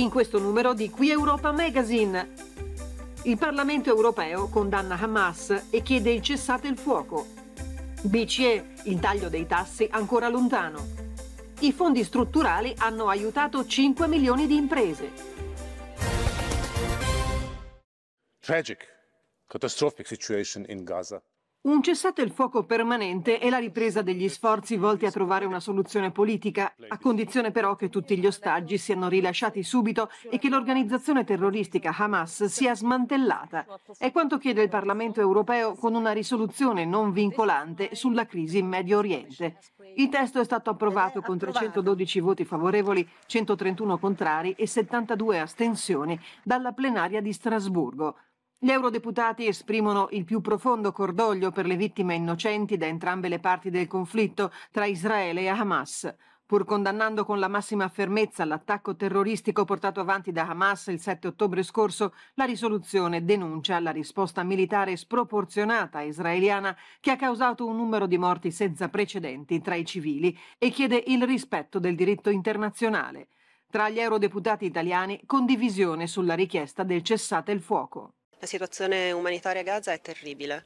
in questo numero di Qui Europa Magazine. Il Parlamento europeo condanna Hamas e chiede il cessate il fuoco. BCE, il taglio dei tassi ancora lontano. I fondi strutturali hanno aiutato 5 milioni di imprese. Tragic, catastrophic situation in Gaza. Un cessate il fuoco permanente e la ripresa degli sforzi volti a trovare una soluzione politica, a condizione però che tutti gli ostaggi siano rilasciati subito e che l'organizzazione terroristica Hamas sia smantellata. È quanto chiede il Parlamento europeo con una risoluzione non vincolante sulla crisi in Medio Oriente. Il testo è stato approvato con 312 voti favorevoli, 131 contrari e 72 astensioni dalla plenaria di Strasburgo. Gli eurodeputati esprimono il più profondo cordoglio per le vittime innocenti da entrambe le parti del conflitto tra Israele e Hamas. Pur condannando con la massima fermezza l'attacco terroristico portato avanti da Hamas il 7 ottobre scorso, la risoluzione denuncia la risposta militare sproporzionata israeliana che ha causato un numero di morti senza precedenti tra i civili e chiede il rispetto del diritto internazionale. Tra gli eurodeputati italiani condivisione sulla richiesta del cessate il fuoco. La situazione umanitaria a Gaza è terribile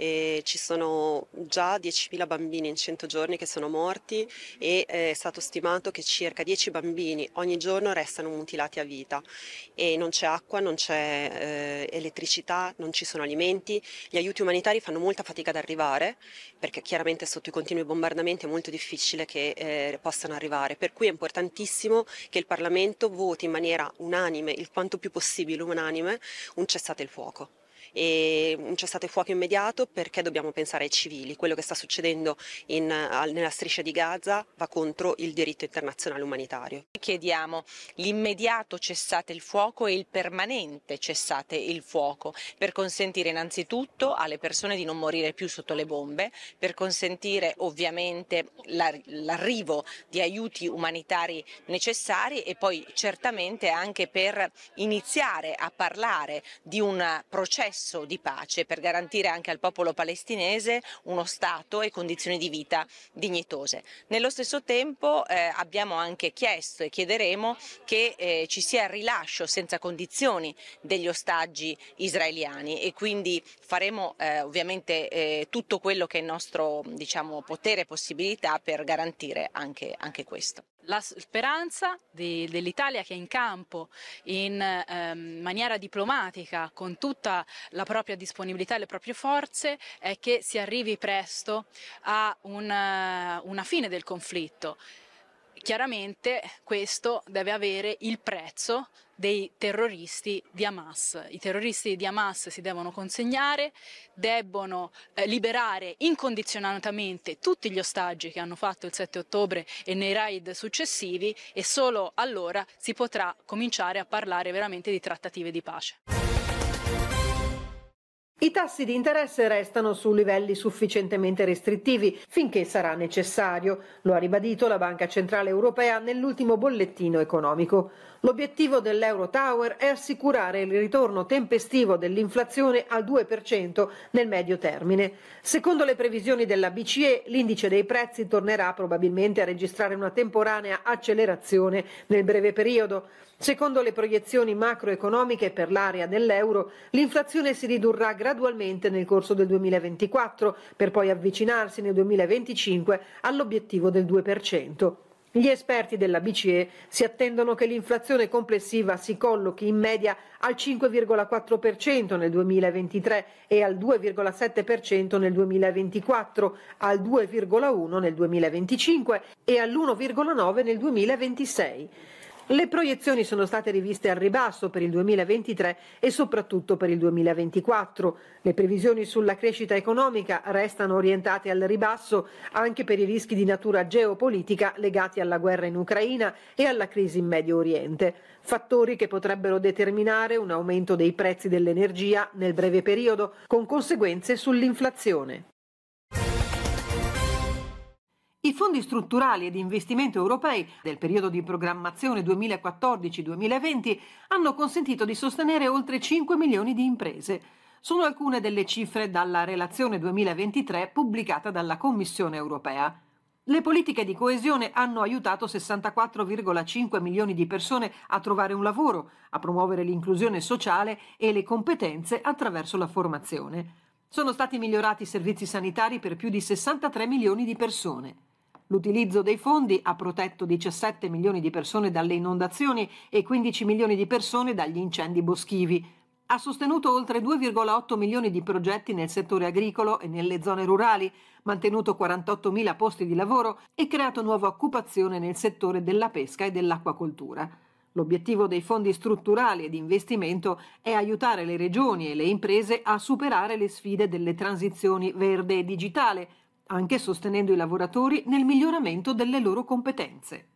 e ci sono già 10.000 bambini in 100 giorni che sono morti e eh, è stato stimato che circa 10 bambini ogni giorno restano mutilati a vita e non c'è acqua, non c'è eh, elettricità, non ci sono alimenti, gli aiuti umanitari fanno molta fatica ad arrivare perché chiaramente sotto i continui bombardamenti è molto difficile che eh, possano arrivare, per cui è importantissimo che il Parlamento voti in maniera unanime, il quanto più possibile unanime, un cessate il fuoco e ehm, c'è stato fuoco immediato perché dobbiamo pensare ai civili. Quello che sta succedendo in, nella striscia di Gaza va contro il diritto internazionale umanitario. Chiediamo l'immediato cessate il fuoco e il permanente cessate il fuoco per consentire innanzitutto alle persone di non morire più sotto le bombe, per consentire ovviamente l'arrivo di aiuti umanitari necessari e poi certamente anche per iniziare a parlare di un processo processo di pace per garantire anche al popolo palestinese uno Stato e condizioni di vita dignitose. Nello stesso tempo eh, abbiamo anche chiesto e chiederemo che eh, ci sia il rilascio senza condizioni degli ostaggi israeliani e quindi faremo eh, ovviamente eh, tutto quello che è il nostro diciamo, potere e possibilità per garantire anche, anche questo. La speranza di, dell'Italia che è in campo in ehm, maniera diplomatica, con tutta la propria disponibilità e le proprie forze, è che si arrivi presto a una, una fine del conflitto chiaramente questo deve avere il prezzo dei terroristi di Hamas. I terroristi di Hamas si devono consegnare, debbono eh, liberare incondizionatamente tutti gli ostaggi che hanno fatto il 7 ottobre e nei raid successivi e solo allora si potrà cominciare a parlare veramente di trattative di pace. I tassi di interesse restano su livelli sufficientemente restrittivi finché sarà necessario, lo ha ribadito la Banca Centrale Europea nell'ultimo bollettino economico. L'obiettivo dell'Euro Tower è assicurare il ritorno tempestivo dell'inflazione al 2% nel medio termine. Secondo le previsioni della BCE, l'indice dei prezzi tornerà probabilmente a registrare una temporanea accelerazione nel breve periodo. Secondo le proiezioni macroeconomiche per l'area dell'euro, l'inflazione si ridurrà gradualmente nel corso del 2024 per poi avvicinarsi nel 2025 all'obiettivo del 2%. Gli esperti della BCE si attendono che l'inflazione complessiva si collochi in media al 5,4% nel 2023 e al 2,7% nel 2024, al 2,1% nel 2025 e all'1,9% nel 2026. Le proiezioni sono state riviste al ribasso per il 2023 e soprattutto per il 2024. Le previsioni sulla crescita economica restano orientate al ribasso anche per i rischi di natura geopolitica legati alla guerra in Ucraina e alla crisi in Medio Oriente, fattori che potrebbero determinare un aumento dei prezzi dell'energia nel breve periodo con conseguenze sull'inflazione. I fondi strutturali ed investimento europei del periodo di programmazione 2014-2020 hanno consentito di sostenere oltre 5 milioni di imprese. Sono alcune delle cifre dalla relazione 2023 pubblicata dalla Commissione europea. Le politiche di coesione hanno aiutato 64,5 milioni di persone a trovare un lavoro, a promuovere l'inclusione sociale e le competenze attraverso la formazione. Sono stati migliorati i servizi sanitari per più di 63 milioni di persone. L'utilizzo dei fondi ha protetto 17 milioni di persone dalle inondazioni e 15 milioni di persone dagli incendi boschivi. Ha sostenuto oltre 2,8 milioni di progetti nel settore agricolo e nelle zone rurali, mantenuto 48 mila posti di lavoro e creato nuova occupazione nel settore della pesca e dell'acquacoltura. L'obiettivo dei fondi strutturali e di investimento è aiutare le regioni e le imprese a superare le sfide delle transizioni verde e digitale, anche sostenendo i lavoratori nel miglioramento delle loro competenze.